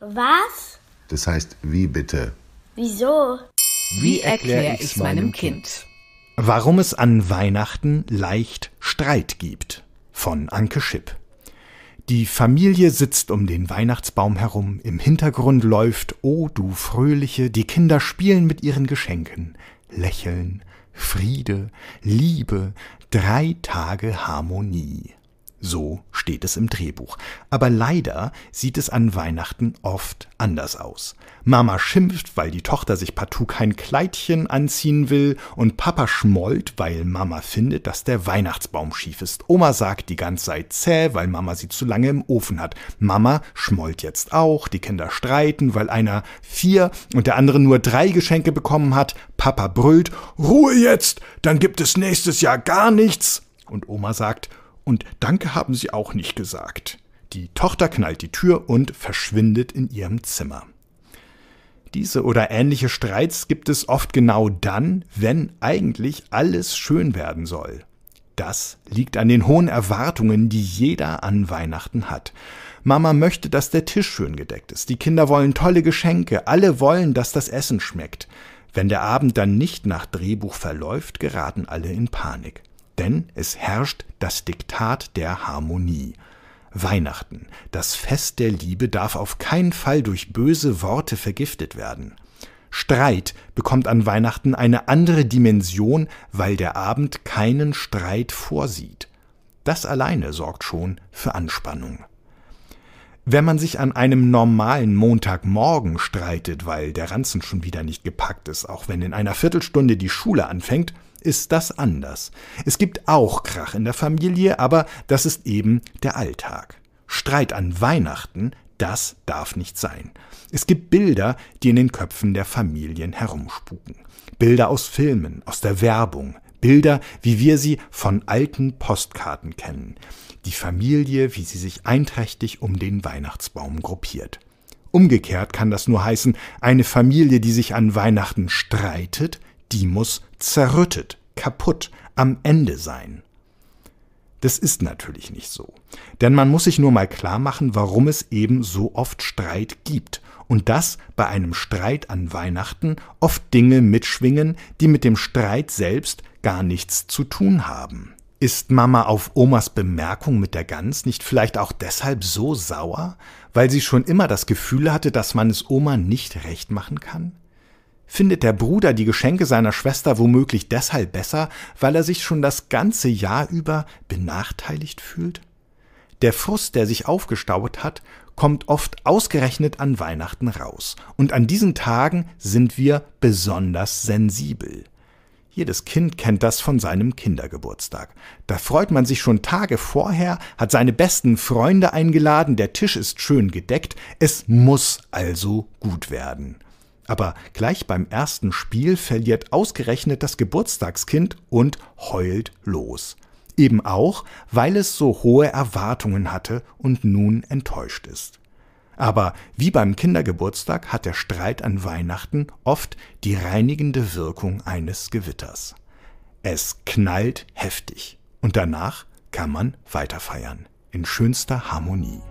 Was? Das heißt, wie bitte? Wieso? Wie erkläre ich meinem Kind? Warum es an Weihnachten leicht Streit gibt. Von Anke Schipp. Die Familie sitzt um den Weihnachtsbaum herum, im Hintergrund läuft O oh, du Fröhliche, die Kinder spielen mit ihren Geschenken, lächeln, Friede, Liebe, drei Tage Harmonie. So steht es im Drehbuch. Aber leider sieht es an Weihnachten oft anders aus. Mama schimpft, weil die Tochter sich partout kein Kleidchen anziehen will und Papa schmollt, weil Mama findet, dass der Weihnachtsbaum schief ist. Oma sagt, die ganze Zeit zäh, weil Mama sie zu lange im Ofen hat. Mama schmollt jetzt auch, die Kinder streiten, weil einer vier und der andere nur drei Geschenke bekommen hat. Papa brüllt, Ruhe jetzt, dann gibt es nächstes Jahr gar nichts. Und Oma sagt, und Danke haben sie auch nicht gesagt. Die Tochter knallt die Tür und verschwindet in ihrem Zimmer. Diese oder ähnliche Streits gibt es oft genau dann, wenn eigentlich alles schön werden soll. Das liegt an den hohen Erwartungen, die jeder an Weihnachten hat. Mama möchte, dass der Tisch schön gedeckt ist, die Kinder wollen tolle Geschenke, alle wollen, dass das Essen schmeckt. Wenn der Abend dann nicht nach Drehbuch verläuft, geraten alle in Panik denn es herrscht das Diktat der Harmonie. Weihnachten, das Fest der Liebe, darf auf keinen Fall durch böse Worte vergiftet werden. Streit bekommt an Weihnachten eine andere Dimension, weil der Abend keinen Streit vorsieht. Das alleine sorgt schon für Anspannung. Wenn man sich an einem normalen Montagmorgen streitet, weil der Ranzen schon wieder nicht gepackt ist, auch wenn in einer Viertelstunde die Schule anfängt, ist das anders. Es gibt auch Krach in der Familie, aber das ist eben der Alltag. Streit an Weihnachten, das darf nicht sein. Es gibt Bilder, die in den Köpfen der Familien herumspuken. Bilder aus Filmen, aus der Werbung, Bilder, wie wir sie von alten Postkarten kennen. Die Familie, wie sie sich einträchtig um den Weihnachtsbaum gruppiert. Umgekehrt kann das nur heißen, eine Familie, die sich an Weihnachten streitet, die muss zerrüttet, kaputt, am Ende sein. Das ist natürlich nicht so. Denn man muss sich nur mal klar machen, warum es eben so oft Streit gibt. Und dass bei einem Streit an Weihnachten oft Dinge mitschwingen, die mit dem Streit selbst gar nichts zu tun haben. Ist Mama auf Omas Bemerkung mit der Gans nicht vielleicht auch deshalb so sauer, weil sie schon immer das Gefühl hatte, dass man es Oma nicht recht machen kann? findet der Bruder die Geschenke seiner Schwester womöglich deshalb besser, weil er sich schon das ganze Jahr über benachteiligt fühlt? Der Frust, der sich aufgestaut hat, kommt oft ausgerechnet an Weihnachten raus, und an diesen Tagen sind wir besonders sensibel. Jedes Kind kennt das von seinem Kindergeburtstag. Da freut man sich schon Tage vorher, hat seine besten Freunde eingeladen, der Tisch ist schön gedeckt, es muss also gut werden. Aber gleich beim ersten Spiel verliert ausgerechnet das Geburtstagskind und heult los. Eben auch, weil es so hohe Erwartungen hatte und nun enttäuscht ist. Aber wie beim Kindergeburtstag hat der Streit an Weihnachten oft die reinigende Wirkung eines Gewitters. Es knallt heftig und danach kann man weiterfeiern in schönster Harmonie.